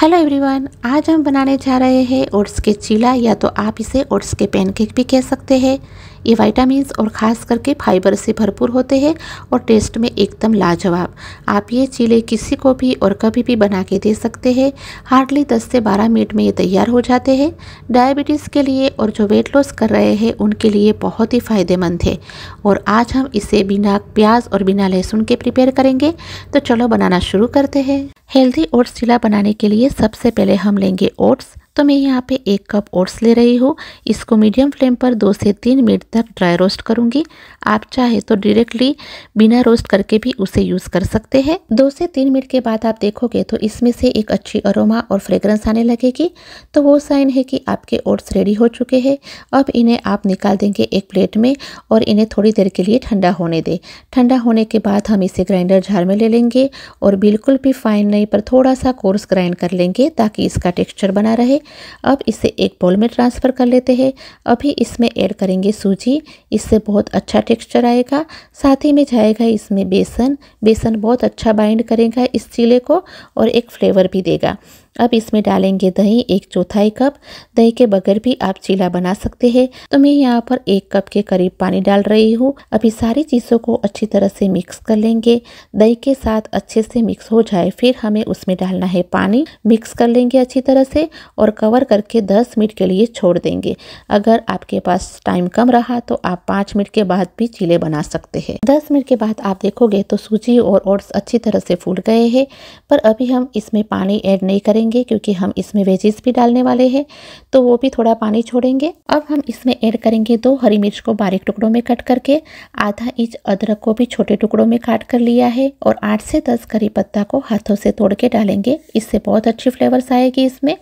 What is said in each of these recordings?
hello everyone आज हम बनाने जा रहे हैं ओट्स के चीला या तो आप इसे ओट्स के पैनकेक भी कह सकते हैं ये वाइटामस और ख़ास करके फाइबर से भरपूर होते हैं और टेस्ट में एकदम लाजवाब आप ये चीले किसी को भी और कभी भी बना के दे सकते हैं हार्डली 10 से 12 मिनट में ये तैयार हो जाते हैं डायबिटीज़ के लिए और जो वेट लॉस कर रहे हैं उनके लिए बहुत ही फ़ायदेमंद है और आज हम इसे बिना प्याज और बिना लहसुन के प्रिपेयर करेंगे तो चलो बनाना शुरू करते हैं हेल्दी ओट्स चीला बनाने के लिए सबसे पहले हम लेंगे ओट्स तो मैं यहाँ पे एक कप ओट्स ले रही हूँ इसको मीडियम फ्लेम पर दो से तीन मिनट तक ड्राई रोस्ट करूँगी आप चाहे तो डायरेक्टली बिना रोस्ट करके भी उसे यूज़ कर सकते हैं दो से तीन मिनट के बाद आप देखोगे तो इसमें से एक अच्छी अरोमा और फ्रेग्रेंस आने लगेगी तो वो साइन है कि आपके ओट्स रेडी हो चुके हैं अब इन्हें आप निकाल देंगे एक प्लेट में और इन्हें थोड़ी देर के लिए ठंडा होने दें ठंडा होने के बाद हम इसे ग्राइंडर झार में ले लेंगे और बिल्कुल भी फाइन नहीं पर थोड़ा सा कोर्स ग्राइंड कर लेंगे ताकि इसका टेक्स्चर बना रहे अब इसे एक बॉल में ट्रांसफ़र कर लेते हैं अभी इसमें ऐड करेंगे सूजी इससे बहुत अच्छा टेक्सचर आएगा साथ ही में जाएगा इसमें बेसन बेसन बहुत अच्छा बाइंड करेगा इस चीले को और एक फ्लेवर भी देगा अब इसमें डालेंगे दही एक चौथाई कप दही के बगैर भी आप चीला बना सकते हैं तो मैं यहाँ पर एक कप के करीब पानी डाल रही हूँ अभी सारी चीज़ों को अच्छी तरह से मिक्स कर लेंगे दही के साथ अच्छे से मिक्स हो जाए फिर हमें उसमें डालना है पानी मिक्स कर लेंगे अच्छी तरह से और कवर करके दस मिनट के लिए छोड़ देंगे अगर आपके पास टाइम कम रहा तो आप पाँच मिनट के बाद भी चीले बना सकते हैं दस मिनट के बाद आप देखोगे तो सूजी और ओट्स अच्छी तरह से फूल गए हैं पर अभी हम इसमें पानी ऐड नहीं करेंगे करेंगे क्योंकि हम इसमें वेजेस भी डालने वाले हैं तो वो भी थोड़ा पानी छोड़ेंगे अब हम इसमें ऐड करेंगे दो हरी मिर्च को बारीक टुकड़ों में कट करके आधा इंच अदरक को भी छोटे टुकड़ों में काट कर लिया है और आठ से दस करी पत्ता को हाथों से तोड़ के डालेंगे इससे बहुत अच्छी फ्लेवर्स आएगी इसमें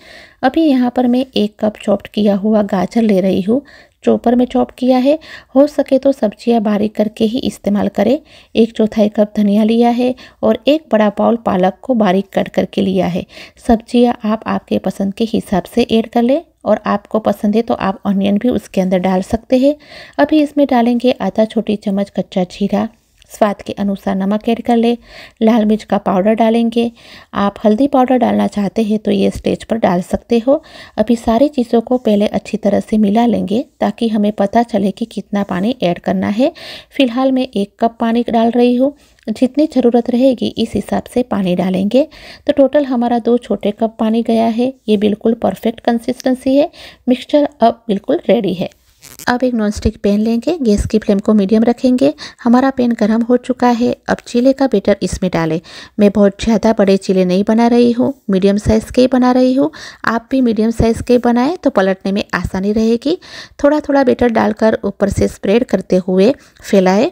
अभी यहाँ पर मैं एक कप चॉप्ड किया हुआ गाजर ले रही हूँ चॉपर में चॉप किया है हो सके तो सब्जियां बारीक करके ही इस्तेमाल करें एक चौथाई कप धनिया लिया है और एक बड़ा पाउल पालक को बारीक कट करके लिया है सब्जियां आप आपके पसंद के हिसाब से ऐड कर लें और आपको पसंद है तो आप ऑनियन भी उसके अंदर डाल सकते हैं अभी इसमें डालेंगे आधा छोटी चम्मच कच्चा जीरा स्वाद के अनुसार नमक ऐड कर ले लाल मिर्च का पाउडर डालेंगे आप हल्दी पाउडर डालना चाहते हैं तो ये स्टेज पर डाल सकते हो अभी सारी चीज़ों को पहले अच्छी तरह से मिला लेंगे ताकि हमें पता चले कि कितना पानी ऐड करना है फिलहाल मैं एक कप पानी डाल रही हूँ जितनी ज़रूरत रहेगी इस हिसाब से पानी डालेंगे तो टोटल हमारा दो छोटे कप पानी गया है ये बिल्कुल परफेक्ट कंसिस्टेंसी है मिक्सचर अब बिल्कुल रेडी है अब एक नॉनस्टिक पैन लेंगे गैस की फ्लेम को मीडियम रखेंगे हमारा पैन गर्म हो चुका है अब चीले का बेटर इसमें डालें मैं बहुत ज़्यादा बड़े चीले नहीं बना रही हूँ मीडियम साइज़ के ही बना रही हूँ आप भी मीडियम साइज़ के बनाएं तो पलटने में आसानी रहेगी थोड़ा थोड़ा बेटर डालकर ऊपर से स्प्रेड करते हुए फैलाएँ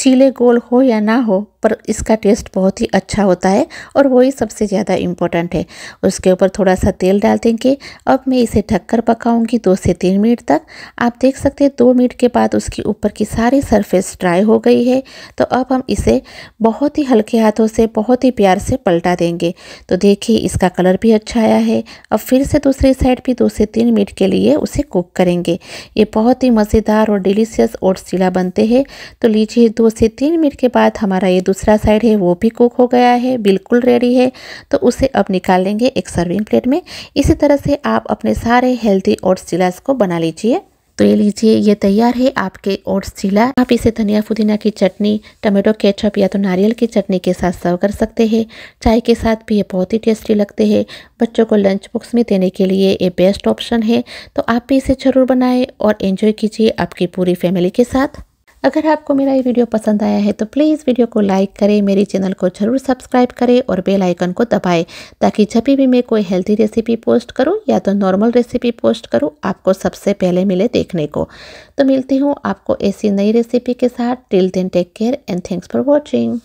चीले गोल हो या ना हो पर इसका टेस्ट बहुत ही अच्छा होता है और वही सबसे ज़्यादा इम्पोर्टेंट है उसके ऊपर थोड़ा सा तेल डाल देंगे अब मैं इसे ढककर पकाऊंगी दो से तीन मिनट तक आप देख सकते हैं दो मिनट के बाद उसकी ऊपर की सारी सरफेस ड्राई हो गई है तो अब हम इसे बहुत ही हल्के हाथों से बहुत ही प्यार से पलटा देंगे तो देखिए इसका कलर भी अच्छा आया है अब फिर से दूसरी साइड भी दो से तीन मिनट के लिए उसे कुक करेंगे ये बहुत ही मज़ेदार और डिलीशियस ओट्स बनते हैं तो लीजिए दो से तीन मिनट के बाद हमारा ये दूसरा साइड है वो भी कुक हो गया है बिल्कुल रेडी है तो उसे अब निकाल लेंगे एक सर्विंग प्लेट में इसी तरह से आप अपने सारे हेल्दी ओट्स चिलास को बना लीजिए तो ये लीजिए ये तैयार है आपके ओट्स चिला आप इसे धनिया पुदीना की चटनी टमाटो केचप या तो नारियल की चटनी के साथ सर्व कर सकते हैं चाय के साथ भी ये बहुत ही टेस्टी लगते हैं बच्चों को लंच बॉक्स में देने के लिए ये बेस्ट ऑप्शन है तो आप भी इसे ज़रूर बनाएं और एंजॉय कीजिए आपकी पूरी फैमिली के साथ अगर आपको मेरा ये वीडियो पसंद आया है तो प्लीज़ वीडियो को लाइक करें मेरे चैनल को जरूर सब्सक्राइब करें और बेल आइकन को दबाएं ताकि जब भी मैं कोई हेल्थी रेसिपी पोस्ट करूं या तो नॉर्मल रेसिपी पोस्ट करूं आपको सबसे पहले मिले देखने को तो मिलती हूँ आपको ऐसी नई रेसिपी के साथ till then take care and thanks for watching